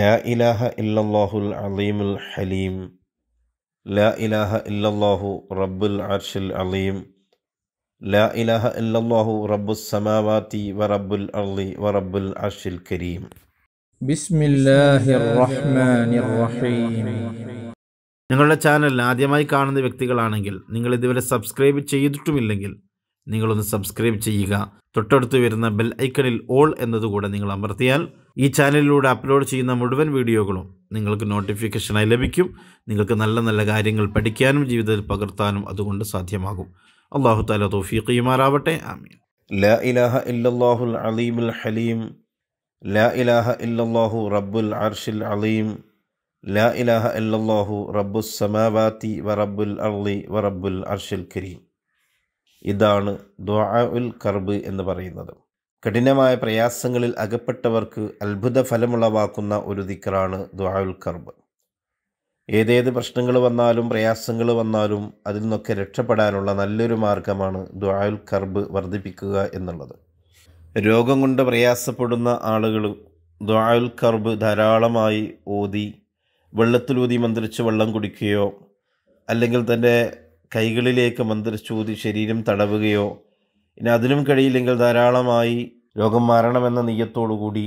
ലാ ഇലാഹ ഇല്ലല്ലാഹുൽ അലീമുൽ ഹലീം ലാ ഇലാഹ ഇല്ലല്ലാഹു റബ്ബുൽ അർഷിൽ അലീം ലാ ഇലാഹ ഇല്ലല്ലാഹു റബ്ബുസ് സമാവാതി വ റബ്ബുൽ അർളി വ റബ്ബുൽ അർഷിൽ കരീം ബിസ്മില്ലാഹിർ റഹ്മാനിർ റഹീം ഞങ്ങളുടെ ചാനൽ ആദ്യമായി കാണുന്ന വ്യക്തികളാണെങ്കിൽ നിങ്ങൾ ഇതുവരെ സബ്സ്ക്രൈബ് ചെയ്തിട്ടുമില്ലെങ്കിൽ നിങ്ങളൊന്ന് സബ്സ്ക്രൈബ് ചെയ്യുക തൊട്ടടുത്ത് വരുന്ന ബെൽ ഐക്കണിൽ ഓൾ എന്നതുകൂടെ നിങ്ങൾ അമർത്തിയാൽ ഈ ചാനലിലൂടെ അപ്ലോഡ് ചെയ്യുന്ന മുഴുവൻ വീഡിയോകളും നിങ്ങൾക്ക് നോട്ടിഫിക്കേഷനായി ലഭിക്കും നിങ്ങൾക്ക് നല്ല നല്ല കാര്യങ്ങൾ പഠിക്കാനും ജീവിതത്തിൽ പകർത്താനും അതുകൊണ്ട് സാധ്യമാകും അള്ളാഹു താല തോഫീഖിയുമാറാവട്ടെ ആമീൻ ഇതാണ് ദ്വാ ഉൽ കർബ് എന്ന് പറയുന്നത് കഠിനമായ പ്രയാസങ്ങളിൽ അകപ്പെട്ടവർക്ക് അത്ഭുത ഫലമുളവാക്കുന്ന ഒരു ദിക്കറാണ് ദ്വാ ഉൽ കർബ് ഏതേത് പ്രശ്നങ്ങൾ വന്നാലും പ്രയാസങ്ങൾ വന്നാലും അതിൽ നിന്നൊക്കെ രക്ഷപ്പെടാനുള്ള നല്ലൊരു മാർഗമാണ് ദ്വായുൽ കർബ് വർദ്ധിപ്പിക്കുക എന്നുള്ളത് രോഗം കൊണ്ട് പ്രയാസപ്പെടുന്ന ആളുകൾ ദ്വായുൽ കർബ് ധാരാളമായി ഓതി വെള്ളത്തിലൂതി മന്ത്രിച്ച് വെള്ളം കുടിക്കുകയോ അല്ലെങ്കിൽ തൻ്റെ കൈകളിലേക്ക് മന്ത്രിച്ചൂതി ശരീരം തടവുകയോ ഇനി അതിനും കഴിയില്ലെങ്കിൽ ധാരാളമായി രോഗം മാറണമെന്ന കൂടി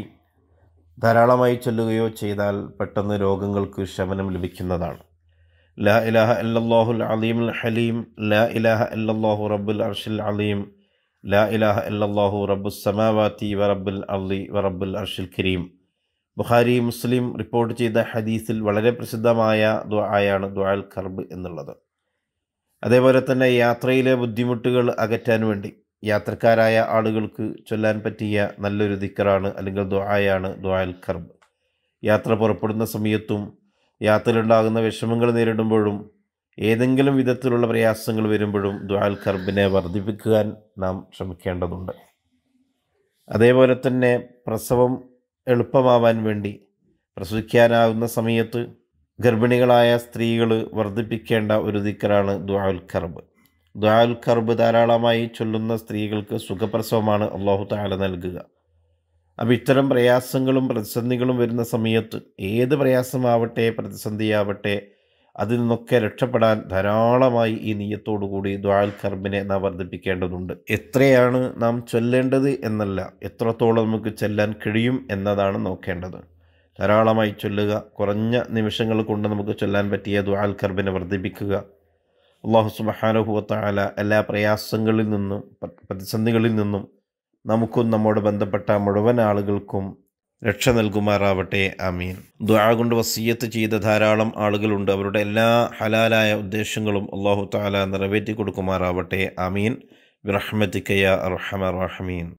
ധാരാളമായി ചൊല്ലുകയോ ചെയ്താൽ പെട്ടെന്ന് രോഗങ്ങൾക്ക് ശമനം ലഭിക്കുന്നതാണ് ലാ ഇലാഹ അല്ലാഹുൽ അലീമുൽ ഹലീം ലാ ഇലാഹ അല്ലാഹു റബ്ബുൽ അർഷിൽ അലീം ലാ ഇലാഹ അല്ലാഹു റബ്ബു സമാവാത്തി വറബുൽ അള്ളി വറബുൽ അർഷിൽ കരീം ബുഖാരി മുസ്ലിം റിപ്പോർട്ട് ചെയ്ത ഹദീസിൽ വളരെ പ്രസിദ്ധമായ ദുആയാണ് ദുആൽ കർബ് എന്നുള്ളത് അതേപോലെ തന്നെ യാത്രയിലെ ബുദ്ധിമുട്ടുകൾ അകറ്റാൻ വേണ്ടി യാത്രക്കാരായ ആളുകൾക്ക് ചൊല്ലാൻ പറ്റിയ നല്ലൊരു ദിക്കറാണ് അല്ലെങ്കിൽ ദുആയാണ് ദുആൽ കർബ് യാത്ര പുറപ്പെടുന്ന സമയത്തും യാത്രയിലുണ്ടാകുന്ന വിഷമങ്ങൾ നേരിടുമ്പോഴും ഏതെങ്കിലും വിധത്തിലുള്ള പ്രയാസങ്ങൾ വരുമ്പോഴും ദുആൽ കർബിനെ വർദ്ധിപ്പിക്കുവാൻ നാം ശ്രമിക്കേണ്ടതുണ്ട് അതേപോലെ തന്നെ പ്രസവം എളുപ്പമാവാൻ വേണ്ടി പ്രസവിക്കാനാകുന്ന സമയത്ത് ഗർഭിണികളായ സ്ത്രീകൾ വർദ്ധിപ്പിക്കേണ്ട ഒരു ദിക്കറാണ് ദുആൽ കർബ് ദുആൽ കർബ് ധാരാളമായി ചൊല്ലുന്ന സ്ത്രീകൾക്ക് സുഖപ്രസവമാണ് അള്ളാഹു താല നൽകുക അപ്പം ഇത്തരം പ്രയാസങ്ങളും പ്രതിസന്ധികളും വരുന്ന സമയത്ത് ഏത് പ്രയാസമാവട്ടെ പ്രതിസന്ധിയാവട്ടെ അതിൽ നിന്നൊക്കെ രക്ഷപ്പെടാൻ ധാരാളമായി ഈ നീയത്തോടുകൂടി ദ്വാൽ കർബിനെ നാം വർദ്ധിപ്പിക്കേണ്ടതുണ്ട് എത്രയാണ് നാം ചൊല്ലേണ്ടത് എന്നല്ല എത്രത്തോളം നമുക്ക് ചെല്ലാൻ കഴിയും എന്നതാണ് നോക്കേണ്ടത് ധാരാളമായി ചൊല്ലുക കുറഞ്ഞ നിമിഷങ്ങൾ കൊണ്ട് നമുക്ക് ചൊല്ലാൻ പറ്റിയ ദുആൽ കർബിനെ വർദ്ധിപ്പിക്കുക അള്ളാഹു സുബഹാനുഭവത്തായ എല്ലാ പ്രയാസങ്ങളിൽ നിന്നും പ്രതിസന്ധികളിൽ നിന്നും നമുക്കും നമ്മോട് ബന്ധപ്പെട്ട മുഴുവൻ ആളുകൾക്കും രക്ഷ നൽകുമാറാവട്ടെ ആമീൻ ദുആ കൊണ്ട് വസീയത്ത് ചെയ്ത ധാരാളം ആളുകളുണ്ട് അവരുടെ എല്ലാ ഹലാലായ ഉദ്ദേശങ്ങളും അള്ളാഹു താല നിറവേറ്റി കൊടുക്കുമാറാവട്ടെ ആമീൻ ബ്രഹ്മത്തിക്കയ അർഹമ റഹീം